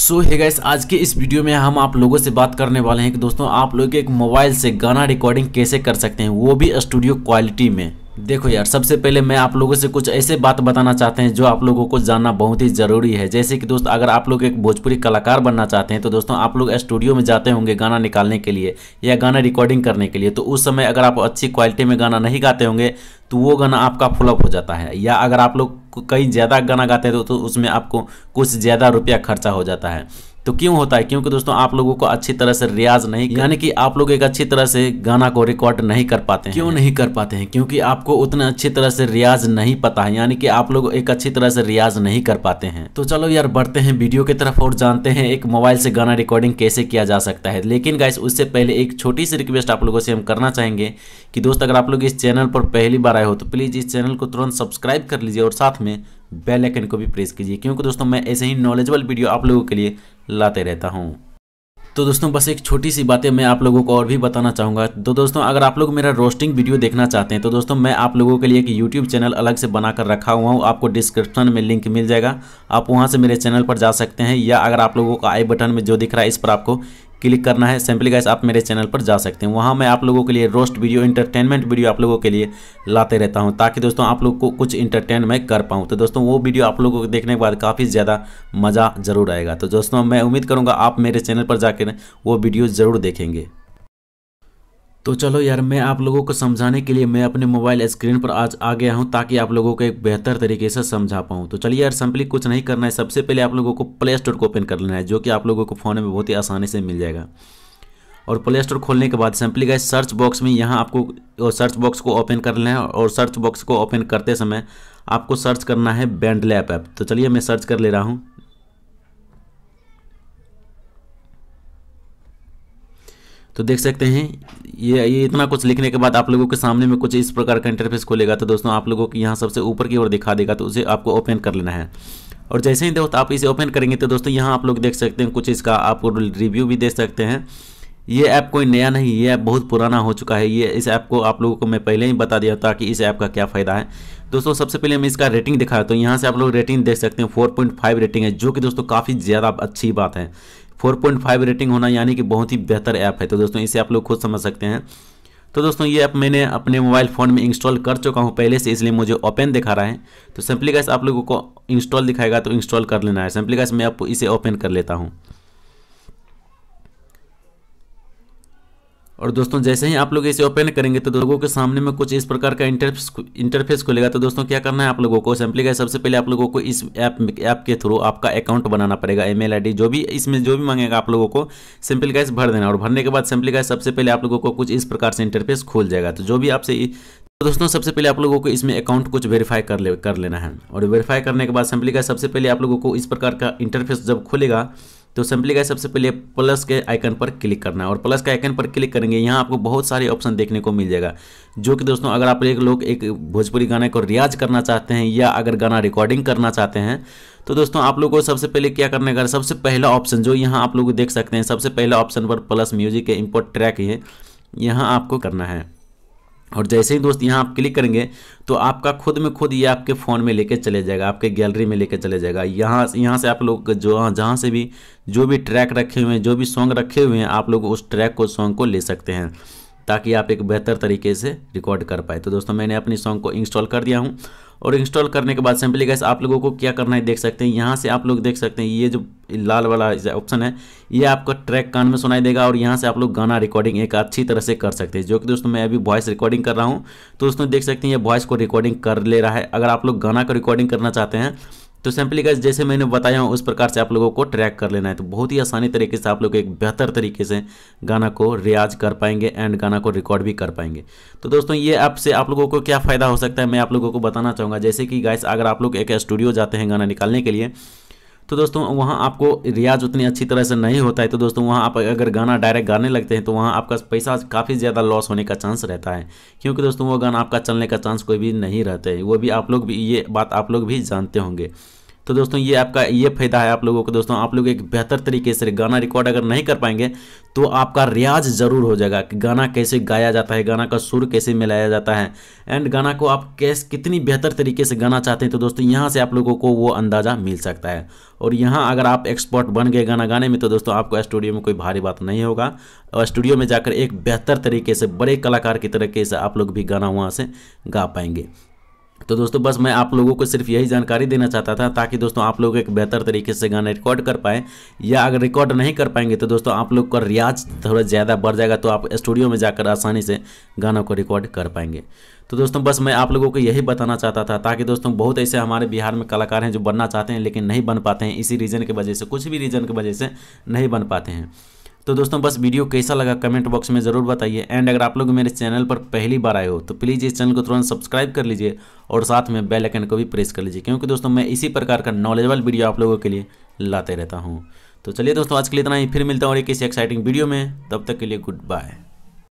सो है गाइस आज के इस वीडियो में हम आप लोगों से बात करने वाले हैं कि दोस्तों आप लोग एक मोबाइल से गाना रिकॉर्डिंग कैसे कर सकते हैं वो भी स्टूडियो क्वालिटी में देखो यार सबसे पहले मैं आप लोगों से कुछ ऐसे बात बताना चाहते हैं जो आप लोगों को जानना बहुत ही ज़रूरी है जैसे कि दोस्त अगर आप लोग एक भोजपुरी कलाकार बनना चाहते हैं तो दोस्तों आप लोग स्टूडियो में जाते होंगे गाना निकालने के लिए या गाना रिकॉर्डिंग करने के लिए तो उस समय अगर आप अच्छी क्वालिटी में गाना नहीं गाते होंगे तो वो गाना आपका फुलअप हो जाता है या अगर आप लोग कहीं ज़्यादा गाना गाते हैं तो, तो उसमें आपको कुछ ज़्यादा रुपया खर्चा हो जाता है तो क्यों होता है क्योंकि दोस्तों आप लोगों को अच्छी तरह से रियाज नहीं यानी कि आप लोग एक अच्छी तरह से गाना को रिकॉर्ड नहीं कर पाते हैं क्यों नहीं कर पाते हैं क्योंकि आपको उतना अच्छी तरह से रियाज नहीं पता है यानी कि आप लोग एक अच्छी तरह से रियाज नहीं कर पाते हैं तो चलो यार बढ़ते हैं वीडियो की तरफ और जानते हैं एक मोबाइल से गाना रिकॉर्डिंग कैसे किया जा सकता है लेकिन गाइस उससे पहले एक छोटी सी रिक्वेस्ट आप लोगों से हम करना चाहेंगे कि दोस्त अगर आप लोग इस चैनल पर पहली बार आए हो तो प्लीज़ इस चैनल को तुरंत सब्सक्राइब कर लीजिए और साथ में बेल आइकन को भी प्रेस कीजिए क्योंकि दोस्तों मैं ऐसे ही नॉलेजेबल वीडियो आप लोगों के लिए लाते रहता हूँ तो दोस्तों बस एक छोटी सी बातें मैं आप लोगों को और भी बताना चाहूँगा तो दोस्तों अगर आप लोग मेरा रोस्टिंग वीडियो देखना चाहते हैं तो दोस्तों मैं आप लोगों के लिए एक यूट्यूब चैनल अलग से बनाकर रखा हुआ हूँ आपको डिस्क्रिप्शन में लिंक मिल जाएगा आप वहाँ से मेरे चैनल पर जा सकते हैं या अगर आप लोगों का आई बटन में जो दिख रहा है इस पर आपको क्लिक करना है सिंपली गैस आप मेरे चैनल पर जा सकते हैं वहाँ मैं आप लोगों के लिए रोस्ट वीडियो इंटरटेनमेंट वीडियो आप लोगों के लिए लाते रहता हूँ ताकि दोस्तों आप लोग को कुछ इंटरटेन मैं कर पाऊँ तो दोस्तों वो वीडियो आप लोगों को देखने के बाद काफ़ी ज़्यादा मज़ा ज़रूर आएगा तो दोस्तों मैं उम्मीद करूँगा आप मेरे चैनल पर जाकर वो वीडियो ज़रूर देखेंगे तो चलो यार मैं आप लोगों को समझाने के लिए मैं अपने मोबाइल स्क्रीन पर आज आ गया हूँ ताकि आप लोगों को एक बेहतर तरीके से समझा पाऊँ तो चलिए यार सिंपली कुछ नहीं करना है सबसे पहले आप लोगों को प्ले स्टोर को ओपन कर लेना है जो कि आप लोगों को फ़ोन में बहुत ही आसानी से मिल जाएगा और प्ले स्टोर खोलने के बाद सिंपली गए सर्च बॉक्स में यहाँ आपको सर्च बॉक्स को ओपन कर लेना है और सर्च बॉक्स को ओपन करते समय आपको सर्च करना है बैंडलैप ऐप तो चलिए मैं सर्च कर ले रहा हूँ तो देख सकते हैं ये ये इतना कुछ लिखने के बाद आप लोगों के सामने में कुछ इस प्रकार का इंटरफेस खोलेगा तो दोस्तों आप लोगों को यहाँ सबसे ऊपर की ओर दिखा देगा तो उसे आपको ओपन कर लेना है और जैसे ही दोस्त आप इसे ओपन करेंगे तो दोस्तों यहाँ आप लोग देख सकते हैं कुछ इसका आप रिव्यू भी देख सकते हैं ये ऐप कोई नया नहीं ये ऐप बहुत पुराना हो चुका है ये इस ऐप को आप लोगों को मैं पहले ही बता दिया था कि इस ऐप का क्या फ़ायदा है दोस्तों सबसे पहले मैं इसका रेटिंग दिखाया तो यहाँ से आप लोग रेटिंग देख सकते हैं 4.5 रेटिंग है जो कि दोस्तों काफ़ी ज़्यादा अच्छी बात है 4.5 रेटिंग होना यानी कि बहुत ही बेहतर ऐप है तो दोस्तों इसे आप लोग खुद समझ सकते हैं तो दोस्तों ये ऐप मैंने अपने मोबाइल फ़ोन में इंस्टॉल कर चुका हूँ पहले से इसलिए मुझे ओपन दिखा रहा है तो सिंपली गैस आप लोगों को इंस्टॉल दिखाएगा तो इंस्टॉल कर लेना है सिंपली गैस मैं आपको इसे ओपन कर लेता हूँ और दोस्तों जैसे ही आप लोग इसे ओपन करेंगे तो लोगों के सामने में कुछ इस प्रकार का इंटरफेस इंटरफेस खुलेगा तो दोस्तों क्या करना है आप लोगों को सिंपली क्या सबसे पहले आप लोगों को इस ऐप ऐप के थ्रू आपका अकाउंट बनाना पड़ेगा ई मेल जो भी इसमें जो भी मांगेगा आप लोगों को सिंपल गैस भर देना और भरने के बाद सिंपल गैस सबसे पहले आप लोगों को कुछ इस प्रकार से इंटरफेस खुल जाएगा तो जो भी आपसे तो दोस्तों सबसे पहले आप लोगों को इसमें अकाउंट कुछ वेरीफाई कर ले कर लेना है और वेरीफाई करने के बाद सिंपली का सबसे पहले आप लोगों को इस प्रकार का इंटरफेस जब खुलेगा तो सिंपली का सबसे पहले प्लस के आइकन पर क्लिक करना है और प्लस के आइकन पर क्लिक करेंगे यहाँ आपको बहुत सारे ऑप्शन देखने को मिल जाएगा जो कि दोस्तों अगर आप एक लोग एक भोजपुरी गाने को रियाज करना चाहते हैं या अगर गाना रिकॉर्डिंग करना चाहते हैं तो दोस्तों आप लोगों को सबसे पहले क्या करने का सबसे पहला ऑप्शन जो यहाँ आप लोग देख सकते हैं सबसे पहला ऑप्शन पर प्लस म्यूजिक के इम्पोर्ट ट्रैक है यहाँ आपको करना है और जैसे ही दोस्त यहाँ आप क्लिक करेंगे तो आपका खुद में खुद ये आपके फ़ोन में लेके चले जाएगा आपके गैलरी में लेके चले जाएगा यहाँ यहाँ से आप लोग जो जहाँ से भी जो भी ट्रैक रखे हुए हैं जो भी सॉन्ग रखे हुए हैं आप लोग उस ट्रैक को सॉन्ग को ले सकते हैं ताकि आप एक बेहतर तरीके से रिकॉर्ड कर पाए तो दोस्तों मैंने अपनी सॉन्ग को इंस्टॉल कर दिया हूँ और इंस्टॉल करने के बाद सिंपली गैस आप लोगों को क्या करना है देख सकते हैं यहाँ से आप लोग देख सकते हैं ये जो लाल वाला ऑप्शन है ये आपका ट्रैक कान में सुनाई देगा और यहाँ से आप लोग गाना रिकॉर्डिंग एक अच्छी तरह से कर सकते हैं जो कि दोस्तों मैं अभी वॉइस रिकॉर्डिंग कर रहा हूँ तो दोस्तों देख सकते हैं ये वॉइस को रिकॉर्डिंग कर ले रहा है अगर आप लोग गाना को रिकॉर्डिंग करना चाहते हैं तो सिंपली गैस जैसे मैंने बताया हूँ उस प्रकार से आप लोगों को ट्रैक कर लेना है तो बहुत ही आसानी तरीके से आप लोग एक बेहतर तरीके से गाना को रियाज कर पाएंगे एंड गाना को रिकॉर्ड भी कर पाएंगे तो दोस्तों ये ऐप से आप लोगों को क्या फ़ायदा हो सकता है मैं आप लोगों को बताना चाहूँगा जैसे कि गैस अगर आप लोग एक स्टूडियो जाते हैं गाना निकालने के लिए तो दोस्तों वहाँ आपको रियाज उतनी अच्छी तरह से नहीं होता है तो दोस्तों वहाँ आप अगर गाना डायरेक्ट गाने लगते हैं तो वहाँ आपका पैसा काफ़ी ज़्यादा लॉस होने का चांस रहता है क्योंकि दोस्तों वो गाना आपका चलने का चांस कोई भी नहीं रहता है वो भी आप लोग भी ये बात आप लोग भी जानते होंगे तो दोस्तों ये आपका ये फ़ायदा है आप लोगों को दोस्तों आप लोग एक बेहतर तरीके से गाना रिकॉर्ड अगर नहीं कर पाएंगे तो आपका रियाज ज़रूर हो जाएगा कि गाना कैसे गाया जाता है गाना का सुर कैसे मिलाया जाता है एंड गाना को आप कैस कितनी बेहतर तरीके से गाना चाहते हैं तो दोस्तों यहाँ से आप लोगों को वो अंदाज़ा मिल सकता है और यहाँ अगर आप एक्सपर्ट बन गए गाना गाने में तो दोस्तों आपको स्टूडियो में कोई भारी बात नहीं होगा और स्टूडियो में जाकर एक बेहतर तरीके से बड़े कलाकार की तरीके से आप लोग भी गाना वहाँ से गा पाएंगे तो दोस्तों बस मैं आप लोगों को सिर्फ यही जानकारी देना चाहता था ताकि दोस्तों आप लोग एक बेहतर तरीके से गाना रिकॉर्ड कर पाएँ या अगर रिकॉर्ड नहीं कर पाएंगे तो दोस्तों आप लोग का रियाज थोड़ा ज़्यादा बढ़ जाएगा तो आप स्टूडियो में जाकर आसानी से गानों को रिकॉर्ड कर पाएंगे तो दोस्तों बस मैं आप लोगों को यही बताना चाहता था ताकि दोस्तों बहुत ऐसे हमारे बिहार में कलाकार हैं जो बनना चाहते हैं लेकिन नहीं बन पाते हैं इसी रीज़न की वजह से कुछ भी रीज़न की वजह से नहीं बन पाते हैं तो दोस्तों बस वीडियो कैसा लगा कमेंट बॉक्स में ज़रूर बताइए एंड अगर आप लोग मेरे चैनल पर पहली बार आए हो तो प्लीज़ इस चैनल को तुरंत सब्सक्राइब कर लीजिए और साथ में बेल आइकन को भी प्रेस कर लीजिए क्योंकि दोस्तों मैं इसी प्रकार का नॉलेजेबल वीडियो आप लोगों के लिए लाते रहता हूँ तो चलिए दोस्तों आज के लिए इतना ही फिर मिलता हूँ और एक किसी एक्साइटिंग वीडियो में तब तक के लिए गुड बाय